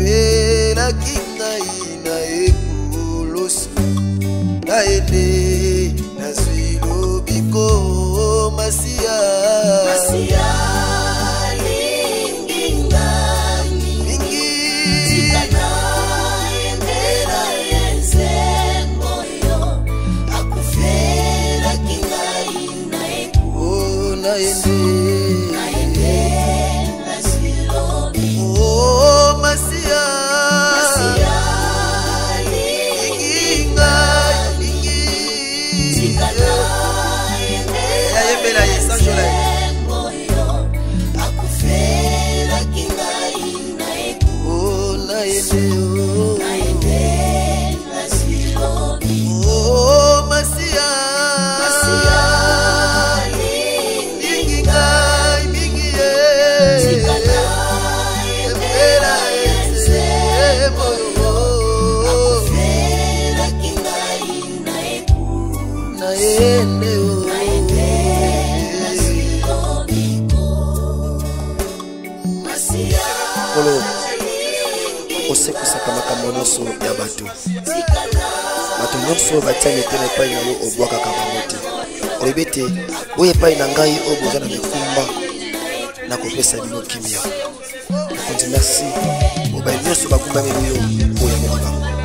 afelaki ngai na ekulusu nayende nazwi lobiko masiya mokolo osekwisaka makambo nyonso ya bato bato nyonso oyo batiani etene epai na yo obwakaka bango te olobi ete oyo epai na ngai oyo boza na mikumba nakopesa bino kimia nakonzi merci mobali nyonso bakumbami oyo oya mokaka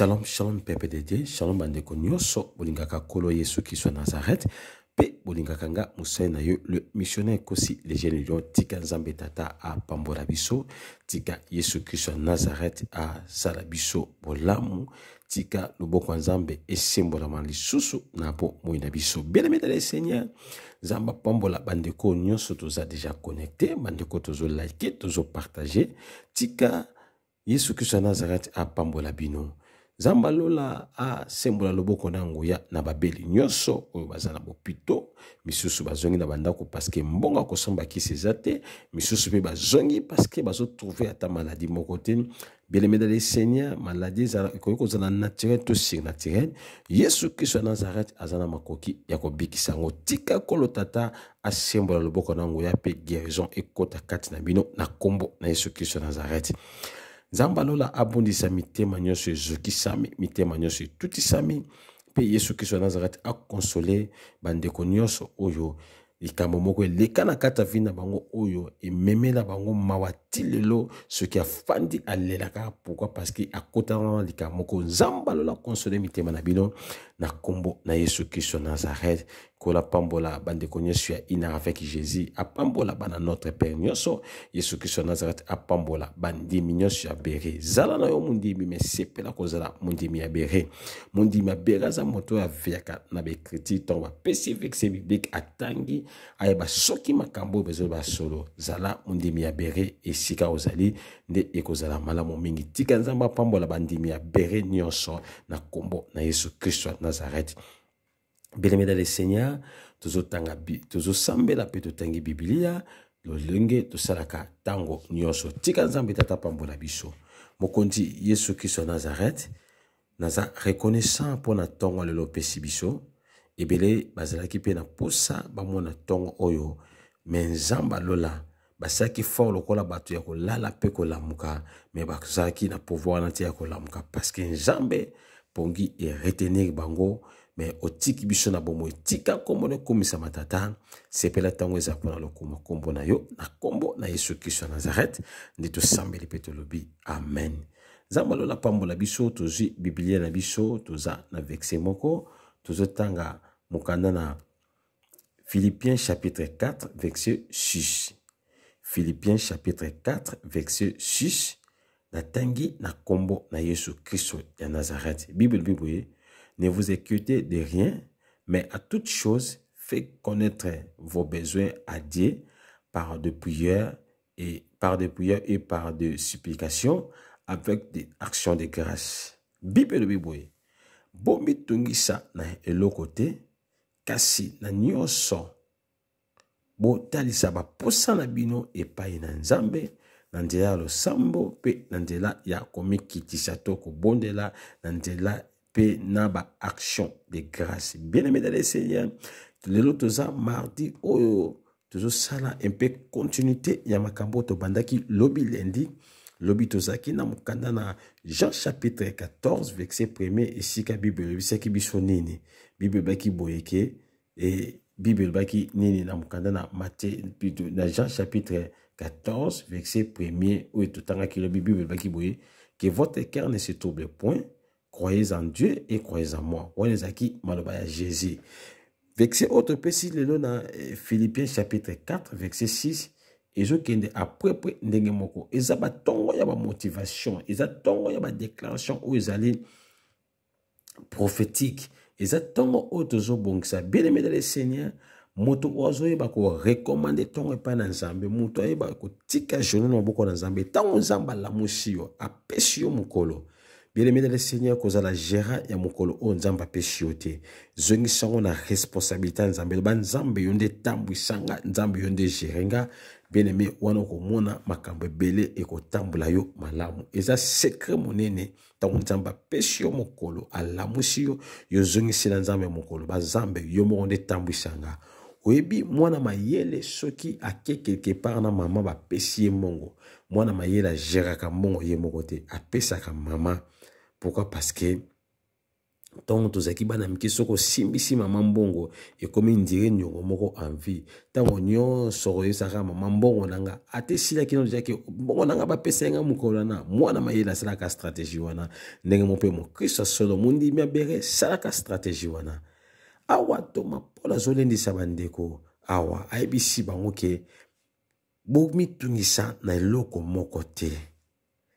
shalom shalom pepe de die shalom bandeko nyonso bolingaka kolo yesu kristo ya nazarete mpe bolingaka nga mosali na yo le missionnaire kosi legene lion tika nzambe tata apambola biso tika yesu kristo ya nazarete asala biso bolamu tika loboko ya nzambe esembolama lisusu na po moi na biso bien-aimé dans le seigneur nzambe apambola bandeko nyonso toza déjà connecté bandeko tozolike tozopartage tika yesu kristo ya nazarete apambola bino nzambe alola asembola loboko na nguya na babeli nyonso oyo baza na bopito misusu bazongi na bandako parceke mbongo akosomba kisi eza te misusu mpe bazongi parceke bazotrouve ata maladi moko te bielemeda le seigneur maladi ekoki kozala naturel to surnaturel yesu kristo ya nazareth aza na makoki ya kobikisa yango tika kolo tata asembola loboko na nguya mpe guérison ekota kati na bino na nkombo na yesu kristo ya nazareth nzambe alola abondisa mitema nyonso ezokisa mitema nyonso etutisa mi mpe yesu kristo ya nazareti akonsole bandeko nyonso oyo likambo moko eleka na kati ya vini na bango oyo ememela bango mawa ti lelo soki afandi alela kaka pourkui parceke akotaka na likambo moko nzambe alola akonsole mitema na bino na nkombo na yesu kristo nazaret kola pambola bandeko nyonso ya ina avec jésus apambola bana notre père nyonso yesu kristo nazaret apambola bandimi nyonso ya bere zala na yo mondimi me sepela kozala mondimi ya bere mondimi ya bere aza moto oyo aveyaka na baécriture ntongo bapesi vexe biblike atangi ayeba soki makambo oyo bezoloba solo zala mondimi ya bere esika ozali nde ekozala malamu mingi tika nzambe apambola bandimi ya bere nyonso na nkombo na yesu kristo nazareti bien-aimé dans le seigneur tozotanga tozosambela mpe totangi bibilia lolenge tosalaka ntango nyonso tika nzambe tata pambola biso mokonzi yesu kristo ya nazareti naza reconnaissant mpo na ntongo lelo opesi biso ebele bazalaki mpe na posa bamona ntongo oyo me nzambe alola basalaki fort lokola bato ya kolala mpe kolamuka me bazalaki na pouvoir wana te ya kolamuka parceke nzambe pongi eretenir bango me otiki biso na bomoi tika nkombo na ekomisama tata sepela ntango eza mpona lokumu nkombo na yo na nkombo na yesu kristo ya nazarete nde tosambeli mpe tolobi amen nzambe alola pambola biso tozwi biblia na biso toza na verse moko tozotanga mokanda na philippiens chapitre 4 verse 6 philippiens chapitre 4 verse 6 natangi na nkombo na yesu kristo ya nazareti bible biboye eh? ne vous inquiétez de rien mais à toute chose faites connaître vos besoins à dieu par de prières et par des prières et par des supplications avec des actions de grâce bible biboye eh? bomitungisa na eloko te kasi na nyonso botalisa baposa na bino epai na nzambe na nzela ya losambo mpe na nzela ya komikitisa to kobondela na nzela mpe na baaction de grâce bien aimé dans le seigneur lelo toza mardi oyo tozosala mpe continuité ya makambo oyo tobandaki lobi lendi lobi tozalaki na mokanda na jean chapitre 14 verset 1 esika bible elobisaki biso nini bible ebaki boyeke e bible elobaki nini na mokanda na, na jean chapitre 14, verset 1er, où est Bible, que votre cœur ne se trouble point, croyez en Dieu et croyez en moi. On les acquis, malobaya Jésus. Verset autre petit, le euh, Philippiens chapitre 4, verset 6, ezokende aprepre ndenge moko motivation, batongo ya bamotivation eza ma déclaration où ils ezali prophétique ils tongo oyo ça bien aimé le seigneur moto oyo azoyeba korekomande ntongo epai na nzambe moto ayeba kotika geno na maboko na nzambe ntango nzambe alamusi yo apesi yo mokolo bien-aimé dans le seigneur kozala gérant ya mokolo oyo nzambe apesi yo te zongisa yango na responsabilité ya nzambe loba nzambe yo nde etambwisanga nzambe yo nde gére nga bien-aimé wana okomona makambo ebele ekotambola yo malamu eza sekre monene ntango nzambe apesi yo mokolo alamusi yo yozongisi na nzambe ya mokolo banzambe yo moko nde etambwisanga oyebi mwana mayele soki ake quelque part na mama bapesi ye mbongo mwana mayele agéraka mbongo ye moko te apesaka mama pourkui parce que ntongo tozalaki bana mike soki osimbisi mama mbongo ekomi ndire niongo moko envie ntango nyonso koyebisaka mama mbongo na nga ate silaki no tozalaki mbongo na nga bapesa yanga mokolo wana mwana mayele asalaka stratégie wana ndenge mo mpe mokristo asolo mondimi abere salaka stratégie wana awa toma paul azolendisa bandeko awa ayebisi bango ke bomitungisa na eloko moko te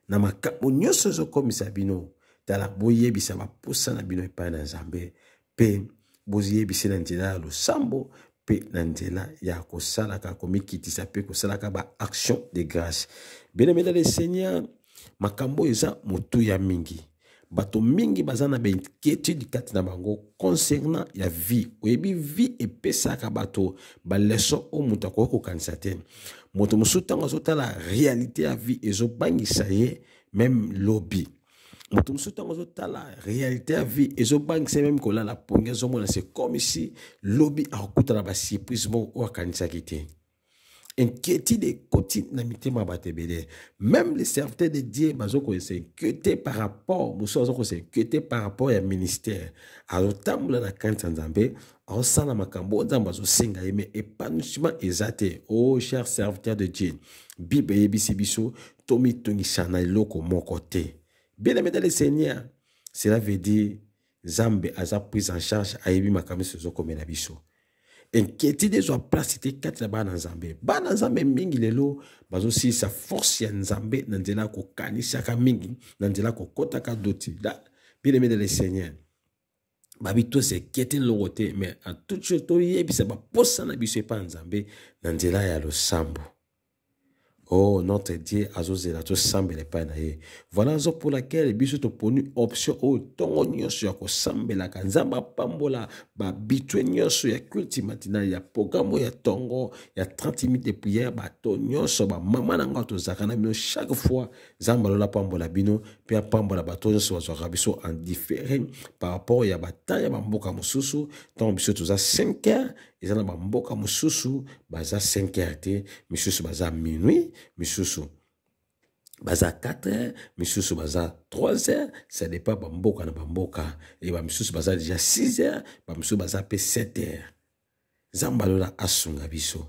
na makambo nyonso ezokomisa bino tala boyebisa baposa na bino epai na nzambe mpe boyebise na nzela ya losambo mpe na nzela ya kosalaka komikitisa mpe kosalaka baaction de grâce bien aimé dans le seigneur makambo oyo eza motu ya mingi bato mingi baza na bainquiétude kati na bango concernant ya vie oyebi vie epesaka bato baleso oyo moto akoki kokanisa te moto mosusu ntango azotala réalité ya vie ezobangisa ye meme lobi moto mosusu ntango azotala réalité ya vie ezobangisa ye meme kolala pongi azomona se comme si lobi akokutana basurprise moko oyo akanisaki te inquiétude ekoti na mitema ya bato ebele même le serviteur de dieu baza koinquiété par rapport mosusu aza koinquiété par rapport ya ministère azotambola na kanisa nzambe azosala makambo oyo nzambe azosenga ye me épanouissement eza te o oh, cher serviteur de dieu bible eyebisi biso tomitungisa na eloko moko te bien aimé dans le seigneur cela veut dire nzambe aza prise en charge ayebi makambo nyonso ezokomela biso inquiétude ezwa place te kati na bana nzambe bana nzambe mingi lelo bazosilisa force ya nzambe na nzela kokanisaka mingi na nzela kokɔtaka doti bien-aimé de le seigneur babi tosekiete loko te me atutu toyebisa baposa na biso epa nzambe na nzela ya losambo o oh, notre dieu azozela tosambela epai na ye voilà zo mpo laquelle biso toponi option oyo oh, ntongo nyonso ya kosambelaka nzambe apambola babitwe nyonso ya culte matinal ya programe oyo ya ntongo ya 30 minute de prière bato nyonso bamama na ngai tozalaka na bino chaque fois nzambe alola apambola bino mpe apambola bato nyonso bazwaka biso en différé par rapport ya batai ya bamboka mosusu ntango biso toza 5 heures eza na bamboka mosusu baza 5 heures te misusu baza minuit misusu baza 4 misusu baza 3 heures ça dépend bamboka na bamboka e bamisusu baza déjà 6 heures bamisusu baza mpe 7 heures nzambe alola asunga biso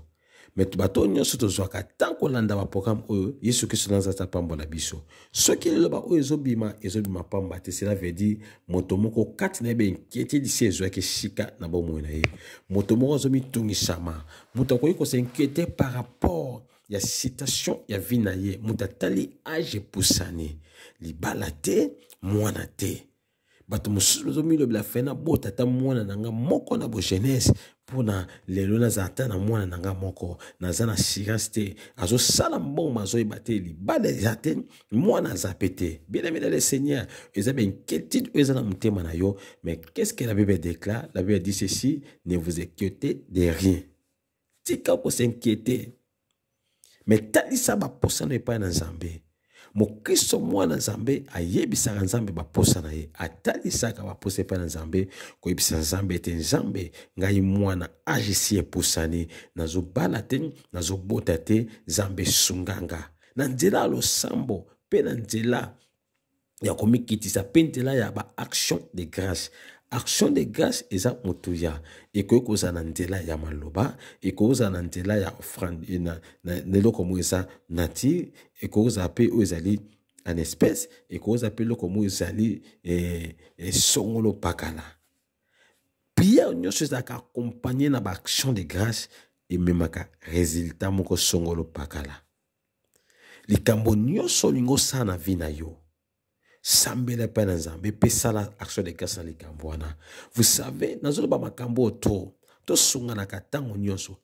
me bato nyonso tozwaka ntan kolanda baprograme oyo yesu kristo nde azata pambo na biso soki liloba oyo ezobima ezobima pamba te cela veut dire moto moko kati na ye bainquiétude si ezwaki sika na bomoi na ye moto moko azomitungisama moto akoki kosinquiéte par rapport ya citation ya vi na ye moto atali age epusani libala te mwana te bato mosusu bazomilobela fe nabota ata mwana na nga moko na bogenese mpona lelo naza ata na mwana na nga moko naza na assurance te azosala mbongo azoyeba te libala eza te mwana aza pe te bienamina le seigneur eza bainquiétude oyo eza na motema na yo mais qu'est-ce que la bible déclare la bible dit ceci ne vous inquiétez de rien tika kosinquiéter mais talisa baposano epai na nzambe mokristo mwana nzambe ayebisaka nzambe baposa na ye atalisaka baposa epai na nzambe koyebisa nzambe ete nzambe ngai mwana agisi epusani nazobala te nazobota te nzambe esunganga na nzela ya losambo mpe na nzela ya komikitisa mpe nzela ya baaction de grâce action de grâce eza moto ya ekoki kozala na nzela ya maloba ekoki kozala na nzela ya ofrande na, na, na eloko moko eza nature ekoki kozala mpe oyo ezali en espèce ekoki kozala mpe eloko moko ezali esongolo eh, eh, pakala priere nyonso ezalaka accompagne na baaction de grâce ememaka résultat moko songolo pakala likambo nyonso olingi osala na vi na yo sambela mpe na nzambe mpe sala action de grâce na likambo wana vous savez nazoloba makambo oyo to tosunganaka ntango nyonso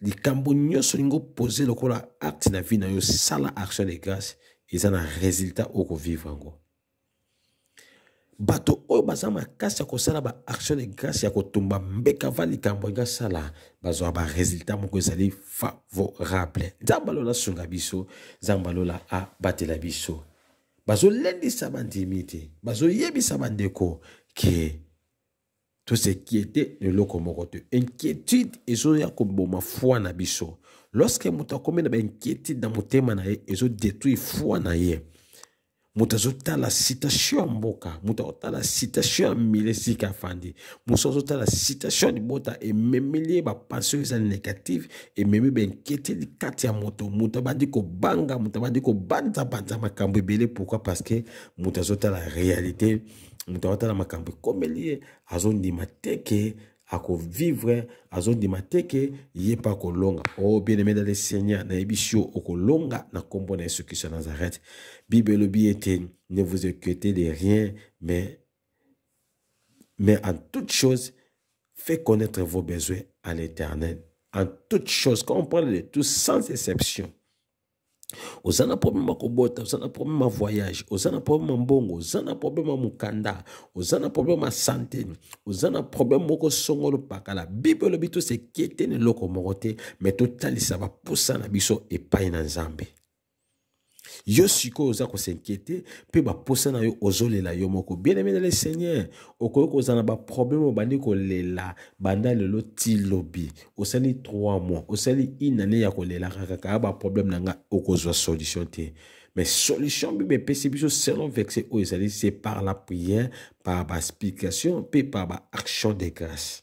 likambo nyonso olingo pose lokola acte na vie na yo sala action de grâce eza na résultat okowivre yango bato oyo baza makasi ya kosala baaction de grâce ya kotumba mbeka ava likambo ekasala bazwa baresultat moko ezali favorable nzambe alola asunga biso nzambe alola abatela biso bazolendisa bandimi te bazoyebisa bandeko ke tosekiete eloko moko te inquiétude ezoya koboma foi na biso loske moto akomi na bainquiétude na motema na ye ezodétruire foi na ye moto azotala citation ya mboka moto azotala citation ya mile esika afandi mosu azotala citation ya libota ememeli ye bapense oyo eza négative ememi benketeli kati ya moto moto abandi kobanga moto abandi kobanzabanza makambo ebele pourkui parce que moto azotala réalité moto azotala makambo ekomeli ye azondima te ke vivre azondima n'y a pas o oh, bien-aimé dans le seigneur nayebi okolonga na kombo na yesu kristo nazareth bible le ne vous inquiétez de rien mais, mais en toute chose fait connaître vos besoins à l'éternel en toute chose quand on parle de tout sans exception oza na probleme ya kobota oza na probleme ya voyage oza na probleme ya mbongo oza na probleme ya mokanda oza na probleme ya sante oza na probleme moko songolo pakala bible elobi tosekete na eloko moko te me totalisa baposa na biso epai na nzambe yo sikoyo oza kosinkiete mpe baposa na yo ozolela yo moko bien-aime na le seigneur okoki kozala na baprobleme obandi kolela banda lelo ti lobi osali 3 mois osali inane ya kolela kaka kaka baprobleme na nga okozwa solution te mais solution bible epesi biso selon verset oyo ezali se par la prière par baexplication mpe par baaction de grâce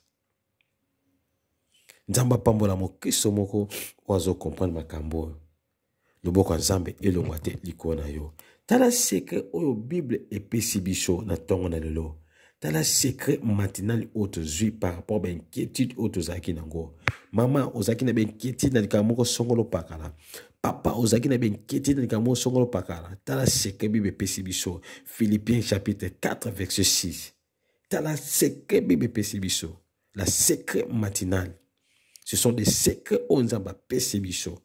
nzambe apambola mokristo moko oyo azokomprendre makambo oyo loboko ya nzambe elongwa te likolo na yo tala secret oyo bible epesi biso na ntongo na lelo tala secret matinale oyo tozwi par rapport bainquiétude oyo tozalaki nango mama ozalaki na bainquiétude na likambo moko songolo pakala papa ozalaki na bainquiétude na likambo moko songolo pakala tala secret bible epesi biso philippiens chapitre 4 verset 6 tala secret bible epesi biso la secret matinal ce sont des secrets oyo nzambe apesi biso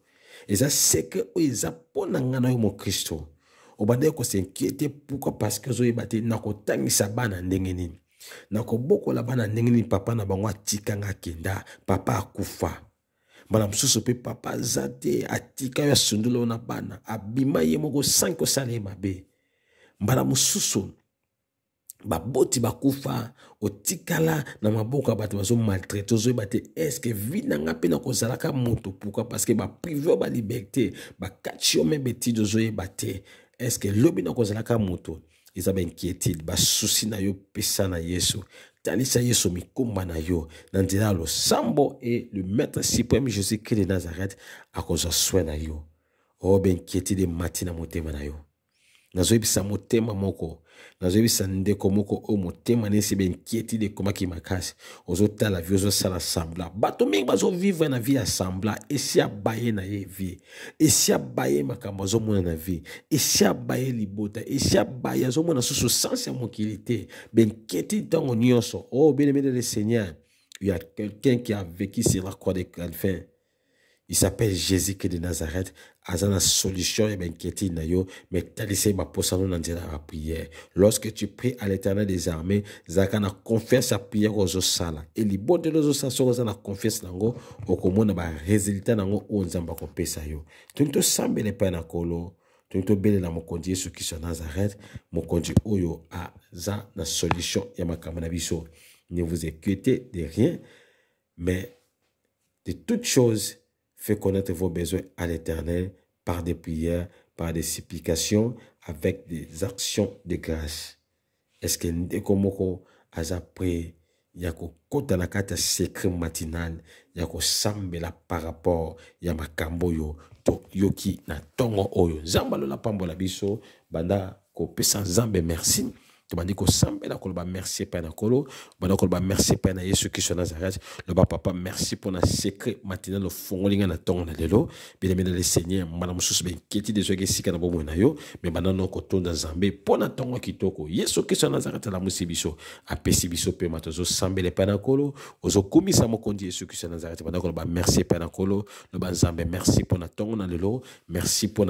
eza seke oyo eza mpo na ngai na yo mokristo obandaki kosinkiete pourkui parceke ozoyeba te nakotangisa bana ndenge nini nakobokola bana ndenge nini papa na bango atikanga akenda papa akufa mbala mosusu mpe papa aza te atika yo asundula yo na bana abima ye moko sanki osala ye mabe mbala mosusu baboti bakufa otikala na maboko ya bato bazomaltraite ozoyeba te eske vi na nga mpe nakozalaka moto pourkua parceke baprive yo baliberté bakati yo mebe etide ozoyeba te eske lobi nakozalaka moto eza bainquiétude basusi na yo pesa na yesu talisa yesu mikumba na yo na nzela ya losambo e le maître suprême jésus-christ de nazareth akozwa soin na yo o oh, bainquiétude emati na motema na yo nazoyebisa motema moko nazoyebisa ndeko moko oyo motema na esi benkietide ekomaki makasi ozotala vie ozosala sambla bato mingi bazovivre na vie ya sambla esi abaye na ye vie esi abaye makambo azomona na vie esi abaye libota esi abaye azomona susu sanse ya mokili te benkietide ntango nyonso o oh, bien-aimé le seigneur il y a quelqu'un qui a vécu sur la croix de Calvin. Il s'appelle Jésus qui est de Nazareth. aza solution et bainquiétude na yo mais talise ma posano na dira la prière lorsque tu pries à l'éternel des armées zalaka na confiance à prière ozosala de ozosala soki oza na confiance na yango okomona baresultat na yango oyo nzambe akopesa yo colo tu epai na nkolo toki tobelela ce qui kristo ya nazareth mokonzi oyo za na solution ya makambo na biso ne vous inquiétez de rien mais de toutes choses fait connaître vos besoins à l'Éternel par des prières, par des supplications, avec des actions de grâce. Est-ce que Ndekomoko aza prié ya kokota na kati ya secret matinal ya kosambela par rapport ya camboyo. to yoki na tongo oyo pambo la biso banda kopesa zamba merci tobandi kosambela koloba merci epai na nkolo obanda oh. koloba merci pena yesu kristo ya nazareth loba papa merci mpo secret sekre matinal ofongoli ngai na ntongo na lelo bienami na le seigneur mbala mosusu banketi dezoyaki esika na bomoi na yo me banda no kotonda nzambe mpo na ntongo kitoko yesu kristo ya nazareth alamusi bah, biso apesi biso mpe mato ozosambela epai na nkolo ozokumisa mokonzi yesu kristo ya nazareth banda koloba merci pena kolo oh. nkolo loba nzambe merci mpo na ntongo na lelo merci mpo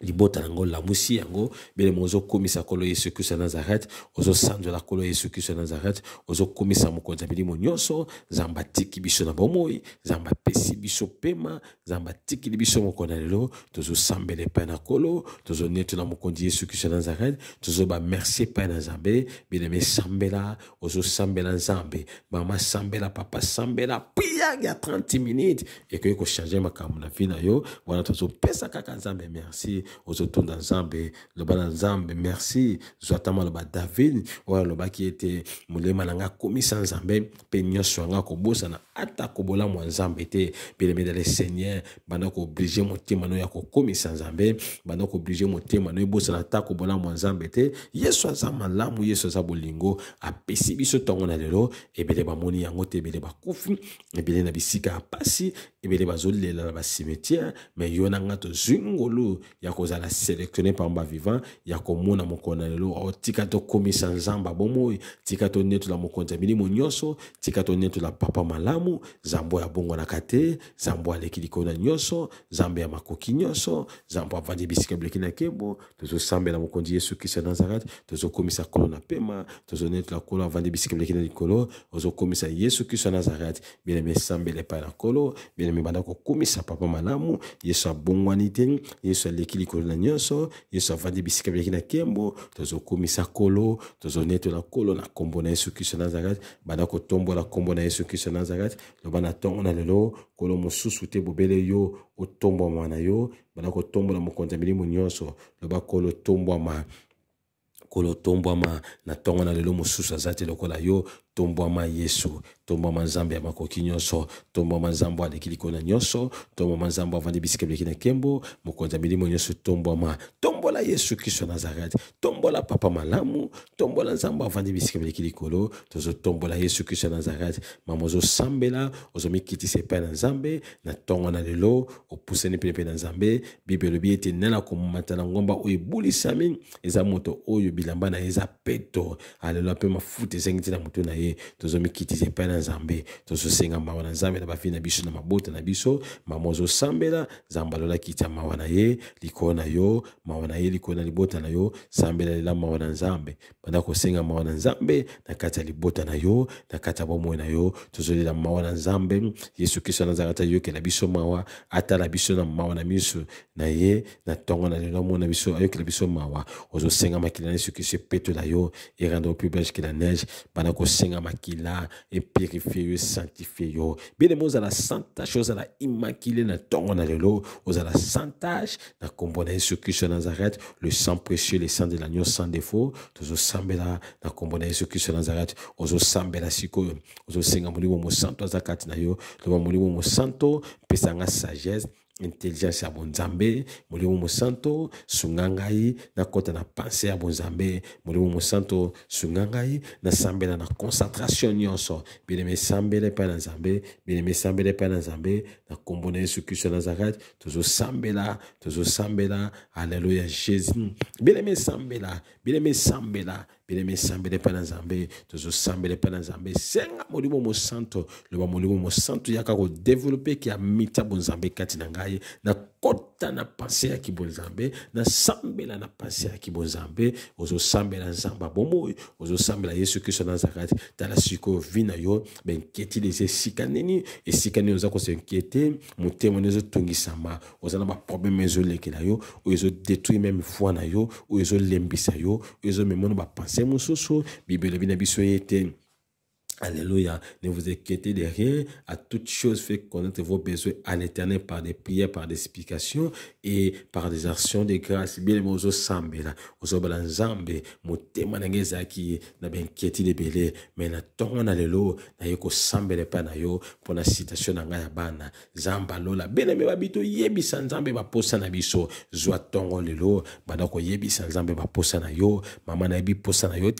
libota na yango olamusi yango bielema ozokomisa nkolo yesu kristo ya nazarete ozosanzola nkolo yesu kristo ya nazarete ozokomisa mokonzi ya milimo nyonso nzambe atiki biso na bomoi nzambe apesi biso pema nzambe atikili biso mokolo na lelo tozosambela epai na nkolo tozonetola mokonzi yesu kristo ya nazarete tozobamercie epai na nzambe bielema esambela ozosambela nzambe mama sambela papa sambela piyange ya 30 minute ekoki kochange makambo na vi na yo wana tozopesa kaka nzambe merci ozotonda nzambe loba na nzambe merci zwata maloba david oyo alobaki ete molema na nga akomisa nzambe mpe nyonso yanga kobosana ata kobolamu ya nzambe te bilemeda le seigneur banda kooblige motema no ya kokomisa nzambe banda kooblige motema no ebosana ata kobolamu ya nzambe te yesu aza malamu yesu aza bolingo apesi biso ntongo na lelo ebele bamoni yango te ebele bakufi ebele na bisika ya pasi ebele bazolela na basimetiere me yo na nga tozwi ngolu ya kozala selectionne pamba vivant ya komona mokolo na lelo o oh, tika tokomisa nzambe bomoi tika tonetola mokonzi ya milimo nyonso tika tonetola papa malamu malamu nzambe oyo abongwanaka te nzambe oyo aleki likolo na nyonso nzambe ya makoki nyonso nzambe avandi bisika bileki na nkembo tozosambela mokonzi yesu kristo ya nazareth tozokomisa kolo na pema tozonetola kolo avandi bisika bileki na likolo ozokomisa yesu kristo ya nazareth bieneme esambela epai na kolo bieneme banda kokomisa papa malamu yesu abongwani te yesu aleki likolo na nyonso yesu avandi bisika bileki na nkembo tozokomisa kolo tozonetola kolo na nkombo na yesu kristo ya nazareth banda kotombola nkombo na yesu kristo ya nazareth loba na ntongo na lelo kolo mosusu te bobele yo otombwama na yo banda kotombola mokonzi ya milimo nyonso loba kolo tombwama kolo tombwama na ntongo na lelo mosusu aza te lokola yo tombwama yesu tombwama nzambe ya makoki nyonso tombwama nzambe aleki likolo na nyonso tombwama nzambe avandi bisika bileki na nkembo mokonzi ya milimo nyonso tombwama tombola yesu kristo ya nazareti tombola papa malamu tombola nzambe avandi bisika bileki likolo tozotombola yesu kristo ya nazareti mama ozosambela ozomikitisa epai na nzambe na ntongo na lelo opusani pene pene na nzambe bible elobi ete nana komata na ngomba oyo ebulisami eza moto oyo bilamba na ye eza peto alelo ape mafuta ezengi ti na motu na ye te tozomikitiza epai na nzambe tozosenga mawa na nzambe na bafili na biso na mabota na biso mama ozosambela nzambe alolakita mawa na ye likolo na yo mawa na ye likolo na libota na yo sambela lela mawa na nzambe banda kosenga mawa na nzambe na kati ya libota na yo na kati ya bomoi na yo tozolela mawa na nzambe yesu kristo anazalaka ayokela biso mawa atala biso na mawa na miso na ye na ntongo na lelo amona biso ayokela biso mawa ozosenga makila na yesu kristo epetola yo eranda yo plus belge ke la neige banda kosenga makila et vous sanctifié la yo à la la chose à la immaculée na ntongo na lelo la sainte, tache na nkombo de que nazareth le sang précieux le sang de l'agneau sans défaut tozosambela na nkombo na yesu kristo ya nazareth la sainte, vous avez la sainte, vous na yo sainte, vous sainte. la sagesse intelligence ya bonzambe molimo mosantu sunga ngai nakɔta na panse ya bonzambe molimo mosantu sunga ngai nasambela na concentration nyonso bieneme esambele epai na nzambe bieneme esambele epai na nzambe na nkombo na yesu kristo ya nazareth tozosambela tozosambela aleluya jésus bieneme esambela bieneme esambela bileme esambele mpe na nzambe tozosambele mpe na nzambe senga molimo mosantu loba molimo mosantu yaka kodevelope ekeya mita bonzambe kati na ngai nakɔta na panse ya kibonzambe nasambela na panse ya kibonzambe ozosambela nzambe ya bomoi ozosambela yesu kristo na nzaka ti tala sikoyo vi na yo banketile eza esika nini esika nini oza kosenkete motema nini ezotongisama oza na baprobleme ezolekela yo oyo ezodetruire meme foi na yo oyo ezolembisa yo oyo ezomemona bapanse se mosusu bibelo bi na biso ye te Alléluia. Ne vous inquiétez de rien. À toute chose faites connaître vos besoins à l'éternel par des prières, par des explications et par des actions de grâce. Bien, mon sambela, ozobala nzambe, ki na ngezaki, na benkieti de bele, mais na na lelo, na yoko sambele pa yo, pour la citation na bana, zamba lola, bene me babito yebi nzambe baposa na biso, zwa tongo lelo, badako yebi nzambe baposa na yo, mama na yebi posa na yo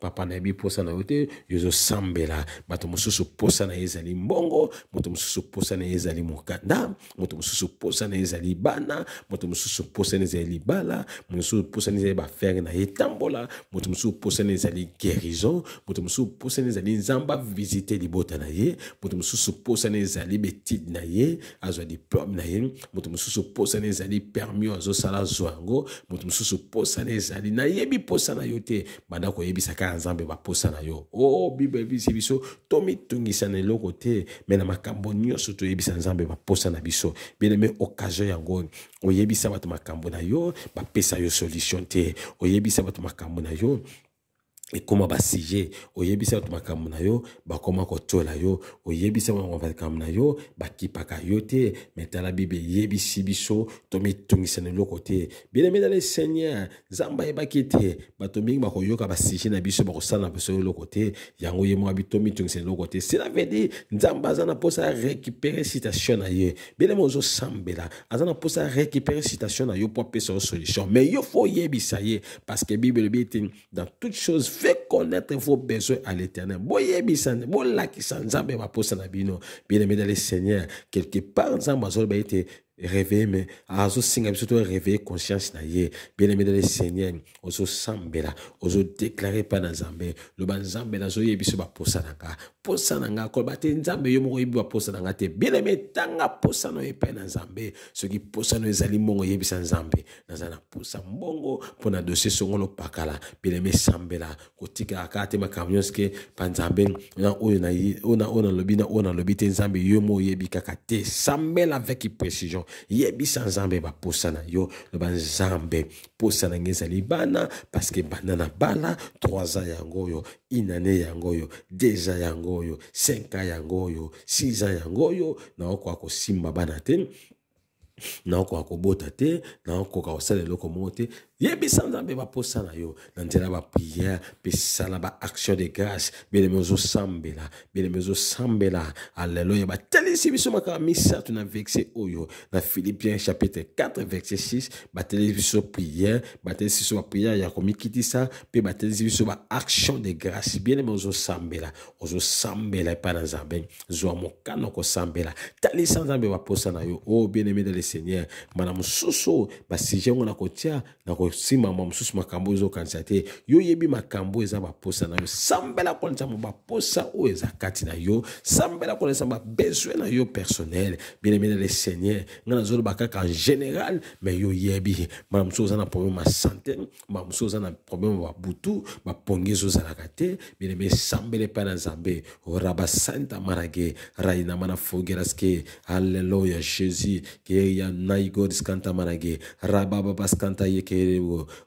papa na yebi posa na yo yozo kolandela bato mosusu posa na ye ezali mbongo moto mosusu posa na ye ezali mokanda moto mosusu posa na ye ezali bana moto mosusu posa na ezali libala mosusu posa na ezali bafere na ye etambola moto mosusu posa na ezali guérison moto mosusu posa na ezali nzambe avisite libota na ye moto mosusu posa na ezali betide na ye azwa diplome na ye moto mosusu posa na ezali permis oyo azosala azwa yango moto mosusu posa na ezali nayebi posa na yo te banda koyebisa kaka nzambe baposa na yo o bible ebisi biso to mitungisa na eloko te me na makambo nyonso toyebisa nzambe baposa na biso bieneme okasion yango oyebisa bato makambo na yo bapesa yo solution te oyebisa bato makambo na yo ekóma basije oyebisa bato makambo na yo bakóma kotiola yo oyebisa bango makambo na yo bakipaka yo te me tala bibe eyebisi biso to mitungisa na eloko te bien-aimé dans le seigneur nzambe ayebaki ete bato mingi bakoyoka basije na biso bakosala na biso eloko te yango ye moko bito mitungisa na eloko te cela veut dire nzambe aza na mposa récupérer citation na ye bien-aimé ozosambela aza na mposa récupérer citation na yo mpo apesa yo solution mais yo fo oyebisa ye parce que bible elobi ete dans toute chose fait connaître vos besoins à l'éternel. boyebisana bolakisa nzambe baposa na bino bien aimé dans le seigneur quelque part nzambe azoloba ete réveiller mais azo biso to réveiller conscience na ye bien aimé dans les seigneur ozosambela ozodéclare epai na nzambe loba nzambe nazoyebi biso ba na nga posa na nga koloba te nzambe yo moko ba posa na te bien aimé tanga posa no yo epai ce qui posa no yo ezali mbongo yebisa nzambe naza posa mbongo pour na dossier pakala bien aimé sambela kotikala kaka te makambo nyonso na oyo nalobi na ona nalobi te nzambe yo moko oyebi kaka sambela avec précision kɔnɔ yebisa nzambe baposa na yo loba nzambe posa na ngai ezali bana parceke banda na bala 3 ans yango oyo inane yango oyo dex ans yango oyo 5 ans yango oyo 6 ans yango oyo naokoka kosimba bana te naokoka kobota te naokoka kosala eloko moko te yebisa nzambe baposa na yo na nzela bapriere mpe sala baaction de grâce bieleme ozosambela bieleme ozosambela alleluya batelisi biso makama misato na verse oyo na philippiens chapitre 4 verse 6 batelisi biso priere batelisi biso bapriere ya komikitisa mpe batelisi biso baaction de grâce bieleme ozosambela ozosambela epai na nzambe zwa mokano kosambela talisa nzambe baposa na yo o oh, bieleme seigneur mbala mosusu basije yango na kotia na kosimama mosusu makambo oyo ezokanisa te yo oyebi makambo eza baposa na yo sambela konisama baposa oyo eza kati na yo sambela konisama babezwi na yo personnel bien aimé na le seigneur ngai nazoloba kaka en général mais yo oyebi mbala mosusu oza na problème ya santé mbala mosusu oza na problème ya babutu bapongi ezozalaka te bien aimé sambele epai na nzambe oraba santa marage rainama na fogeraske alleluya jésus ke ya naigod skanta manage rabababa skanta ye kere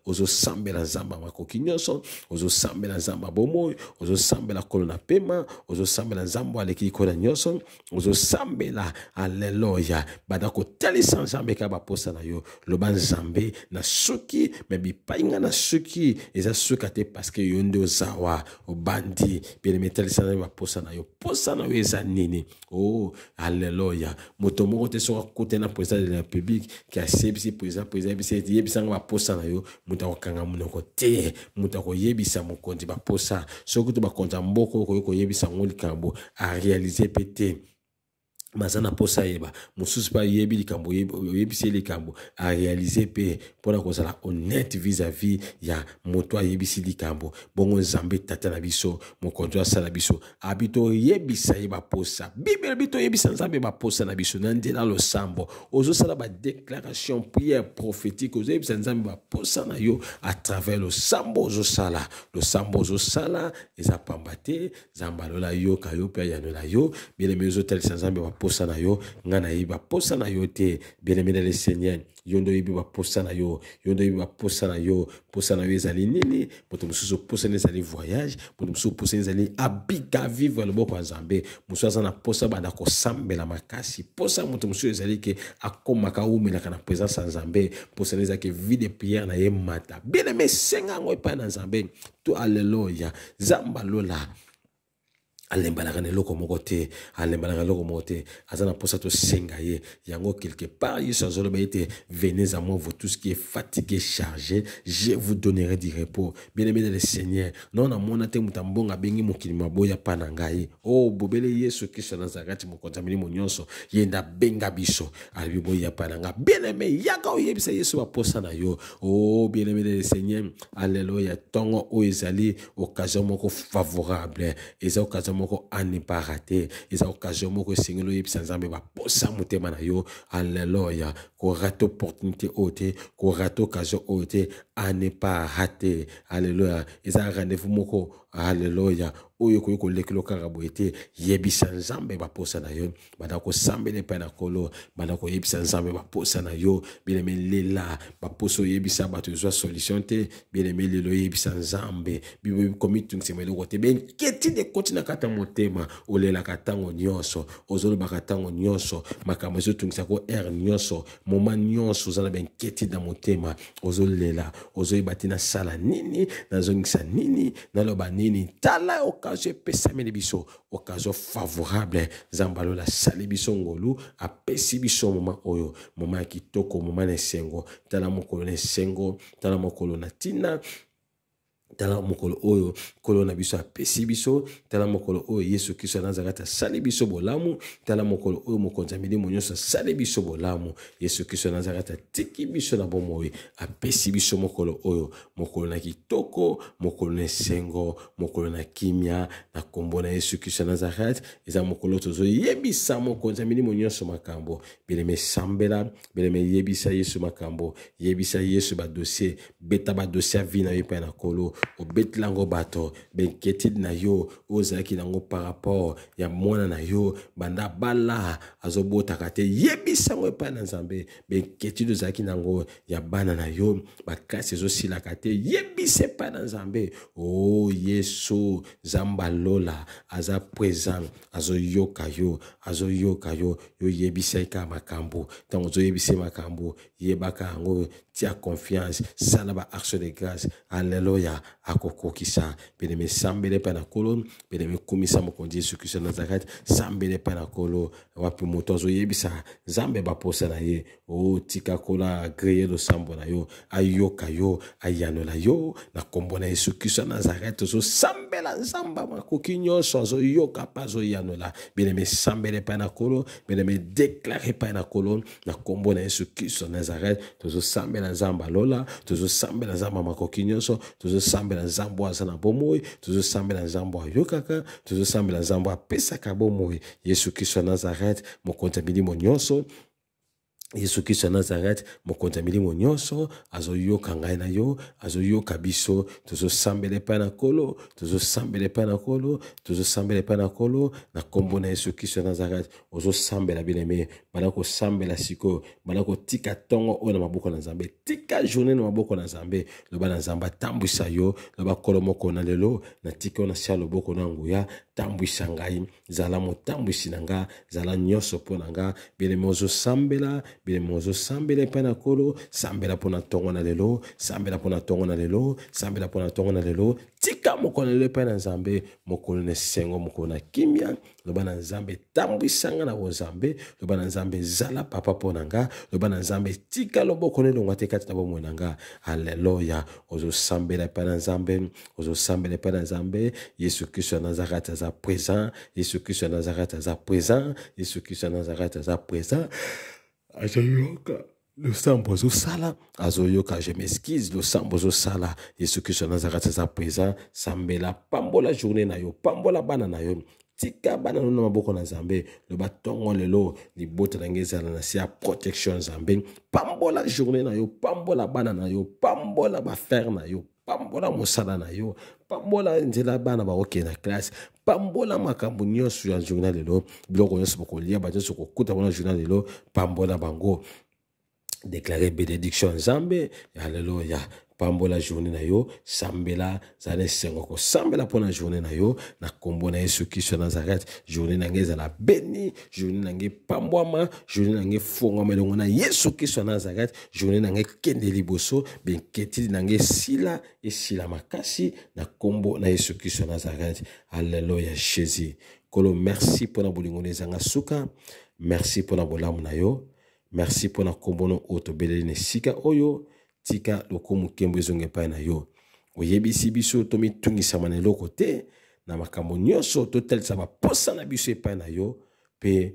ozosambela nzambe ya makoki nyonso ozosambela nzambe ya bomoi ozosambela kolo na pema ozosambela nzambe aleki kolo na nyonso ozosambela aleluya banda kotalisa nzambe kaka baposa na yo loba nzambe na suki me bipai ngai na suki eza suka te parceke yo nde ozawa obandi bieneme talisa na yo baposa na yo posa na yo eza nini o oh, aleluya moto moko te soki akutena mpenza mosaleli ya publike kasi yebisi président président yebisi ete yebisa nga baposa na yo moto akokanga monoko te moto akoyebisa mokonzi baposa soki to bakonzi ya mboka okoyoka koyebisa yango likambo arealize mpe te Mazana posa mposa yeba mosusu mpe ayebi likambo a réalisé likambo arealize mpe mpona kozala honnête vis-à-vis ya moto ayebisi likambo bongo nzambe tata na biso mokonzi asala biso abi toyebisa ye baposa bibele bi toyebisa nzambe baposa na biso na nzela losambo ozosala déclaration prière prophétique ozoyebisa nzambe posa na yo atravers losambo ozosala losambo ozosala eza pamba te zambalo alola yo ka yo mpe ayanola yo bieleme ozotalisa nzambe baposa na yo ngai nayebi baposa na yo te bien-aimé le seigneur yo nde oyebi baposa na yo yo nde oyebi baposa na yo posa na yo ezali nini moto mosusu posani ezali voyage moto mosusu posani ezali abika vivre loboko ya nzambe mosusu aza na posa banda kosambela makasi posa moto mosusu ezali ke akómaka awumelaka na présence ya nzambe posani ezalaki vie de prière na ye mata bien-aime esenga yango epai na nzambe to aleluya nzambe alola alembanakaneloko moko te alembanakaneloko moko te aza na mposa yango quelque part yesu azoloba ete venez à moi vous tous qui est fatigué chargé je vous donnerai du repos bien aimé de le seigneur no namona te moto ambongo abengi mokili maboya mpa na ngai o oh, bobele yesu kristo ya nazareti mokonzi ya yenda nyonso ye nde abenga biso alobi boya mpa bien aimé yaka oyebisa yesu baposa na yo Oh bien aimé de le seigneur tongo ntongo oyo ezali occasion moko favorable eza occasion moko anepa te eza occasion moko esengeli oyebisa nzambe baposa motema na yo alleluya korate opportunité oyo te korate occasion oyo te à ne pas rater alleluya eza rendez-vous moko alleluya oyo ekoki kolekela kaka boye te yebisa nzambe baposa na yo banda kosambela epai na kolo banda koyebisa nzambe baposa na yo bieneme lela baposa oyebisa bato ezwa solution te bieneme lelo oyebisa nzambe komitungisa eloko te benketide ekotina kata motema olelaka ntango nyonso ozolobaka ntango nyonso makambo ezotungisako aire nyonso moma nyonso oza na benketide na motema ozolela ozoyeba te nasala nini nazongisa nini naloba nini tala okazo epesameli biso okazo favorable nzambe alola asali biso ngolu apesi biso moma oyo moma ya kitoko moma na esengo tala mokolo na esengo tala mokolo na ntina tala mokolo oyo nkolo na biso apesi biso tala mokolo oyo yesu kristo ya nazareti asali biso bolamu tala mokolo oyo mokonzi ya milimo nyonso asali biso bolamu yesu kristo ya nazareti atiki biso na bomoi apesi biso mokolo oyo mokolo na kitoko mokolo na esengo mokolo na kimia na nkombo na yesu kristo ya nazareti eza mokolo tozoyebisa mokonzi ya milimo nyonso makambo bileme esambela bileme yebisa yesu makambo yebisa yesu badosie beta badosie ya vi na yo epai na nkolo obetilango bato bainquiétude na yo oyo ozalaki nango par rapport ya mwana na yo banda bala azobotaka te yebisa yango epai na nzambe bainquiétude ozalaki nango ya bana na yo bakasi ezosilaka te yebisa epai na nzambe o oh, yesu nzambe alola aza présent azoyoka yo azoyoka yo yoyebisa kaka makambo ntango ozoyebisa makambo yebaka yango Tia confiance sana ba action de grâce haleluya akokokisa bien-aimé sambele pa na kolo bien-aimé komisa que ça n'arrête nazaret sambele pa na kolo wapi moto zambe ba posa na ye oh, tika kola greye losambo na yo ayoka yo ayanola yo na nkombo na yesu kristo ya nazaret Zamba nzambe makoki nyonso azoyoka mpe azoyanola bien-aime esambele epai na kolo bien na kolo na na yesu kristo ya nazaret tozosambela na nzambe alola tozosambela nzambe ya makoki nyonso tozosambela nzambe oyo aza na bomoi tozosambela nzambe oyo ayokaka tozosambela nzambe oyo apesaka bomoi yesu kristo ya nazarete mokonzi ya milimo nyonso yesu kristo ya nazareti mokonzi ya milimo nyonso azoyoka ngai na yo azoyoka biso tozosambela epai na nkolo tozosambela epai na nkolo tozosambela epai na nkolo na nkombo na yesu kristo ya nazareti ozosambela bien-aime banda kosambela sikoyo banda kotika ntongo oyo na maboko na nzambe tika journe na maboko na nzambe loba na nzambe atambwisa yo loba nkolo moko na lelo natika oyo nasia loboko na nguya tambwisa ngai zala motambwisi na nga zala nyonso mpo na nga bien-aime ozosambela bilemi ozosambela epai na kolo sambela mpona ntongo na lelo sambela mpona ntongo na lelo sambela mpona ntongo na lelo tika moko na lelo epai na nzambe mokolo na esengo mokolo na kimia loba na nzambe etambwisanga na bozambe loba na nzambe ezala papa mpo na nga loba na nzambe etika loboko na elongwa te kati na bomoi na nga aleluya ozosambela epai na nzambe ozosambela epai na nzambe yesu kristo ya nazareti aza présent yesu kristo ya nazareti aza présent yesu kristo ya nazareti aza présent azoyoka losambo azosala azoyoka jemeskise losambo ozosala yesu kristo ya nazareti aza présent sambela pambola journée na yo pambola bana na yo tika bana no na maboko na nzambe loba ntongo lelo libota na ngai ezala na se ya protection nzambe pambola journée na yo pambola bana na yo pambola bafere na yo pambola mosala na yo pambola nzela bana baokende na klase pambola makambo nyonso ya journal lelo biloko nyonso bokolia bato nyonso kokuta mpona journal lelo pambola bango déclare bénédiction nzambe ya lelo ya pambola journe na yo sambela zala esengo kosambela mpona journe na yo na nkombo na yesu kristo ya nazarete journe na ngai ezala beni journe na ngai epambwama journe na ngai efongwama elongo na yesu kristo ya nazarete journe na ngai ekende liboso benketili na ngai esila esila makasi na nkombo na yesu kristo ya nazarete alleluya jésus kolo merci mpona bolingo na ezanga suka merci mpona bolamu na yo merci mpona nkombono oyo tobeleli na esika oyo tika lokumu nkembo ezonga epai na yo oyebisi biso tomitungisama na eloko te na makambo nyonso totalisa baposa na biso epai na yo mpe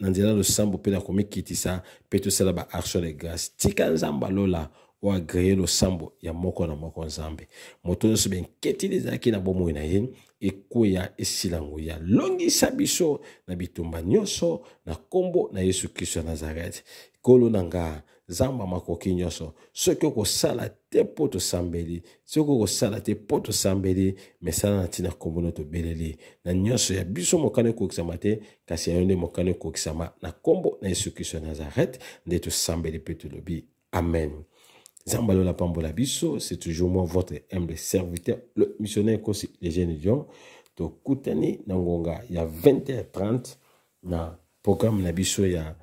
na nzela losambo mpe na komikitisa mpe tosala baaction de grâce tika nzambe alola oyo agreye losambo ya moko na moko nzambe moto nyonso benketeli ezalaki na bomoi na ye ekweya esilango ya longisa biso na bitumba nyonso na nkombo na yesu kristo ya nazareti kolo na nga nzambe amakoki nyonso soki okosala te mpo tosambeli soki okosala te mpo tosambeli me sala na ntina kombona tobeleli na nyonso ya biso mokano ekokisama te kasi ya yo nde mokano ekokisama na nkombo na yesu kristo ya nazarete nde tosambeli mpe tolobi amen nzambe alola pambola biso c'est toujours moi votre humble serviteur le missionnaire kosi legene dion tokutani na ngonga ya 20h30 na programme na biso ya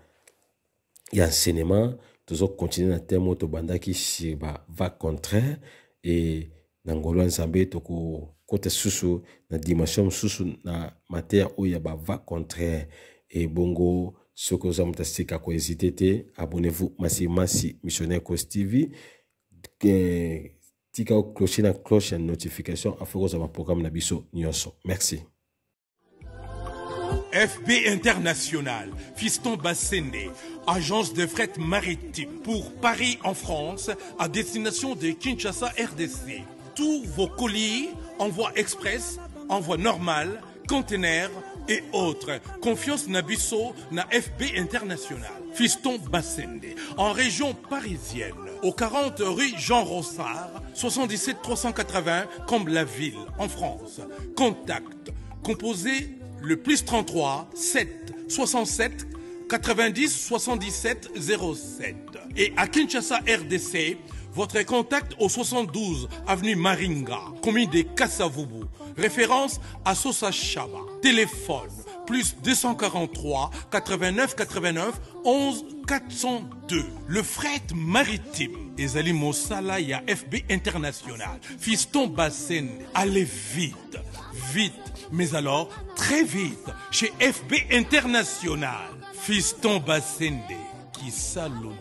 ya enseignement tozokontinue na teme oyo tobandaki sur bava contraire e na ngolu ya nzambe tokokota susu na dimension mosusu na mateya oyo ya bava contraire ebongo soki oza moto asika kohésite te abonnez-vous masimasi missionnaire cos tv tika cloche na cloche ya notification afoki kozwa baprogramme na biso nyonso merci FB International, Fiston Bassende agence de fret maritime pour Paris en France à destination de Kinshasa RDC. Tous vos colis, envoi express, envoi normal, Container et autres. Confiance Nabisso na FB International. Fiston Bassende en région parisienne, au 40 rue Jean Rossard, 77 380 comme la ville en France. Contact composé le plus 33 7 67 90 77 07. Et à Kinshasa, RDC, votre contact au 72 avenue Maringa, commune des Kassavubu. Référence à Sosa Chaba. Téléphone plus 243 89 89 11 402. Le fret maritime. Ezali Mossala, il FB International. Fiston Bassin, allez vite, vite mais alors, très vite, chez FB International, Fiston Bassende qui salonne.